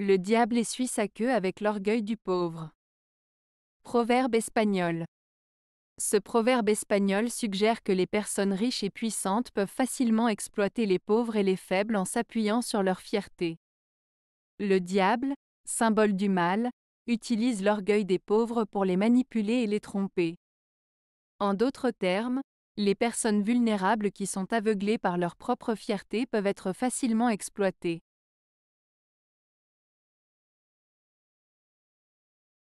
Le diable essuie sa queue avec l'orgueil du pauvre. Proverbe espagnol. Ce proverbe espagnol suggère que les personnes riches et puissantes peuvent facilement exploiter les pauvres et les faibles en s'appuyant sur leur fierté. Le diable, symbole du mal, utilise l'orgueil des pauvres pour les manipuler et les tromper. En d'autres termes, les personnes vulnérables qui sont aveuglées par leur propre fierté peuvent être facilement exploitées.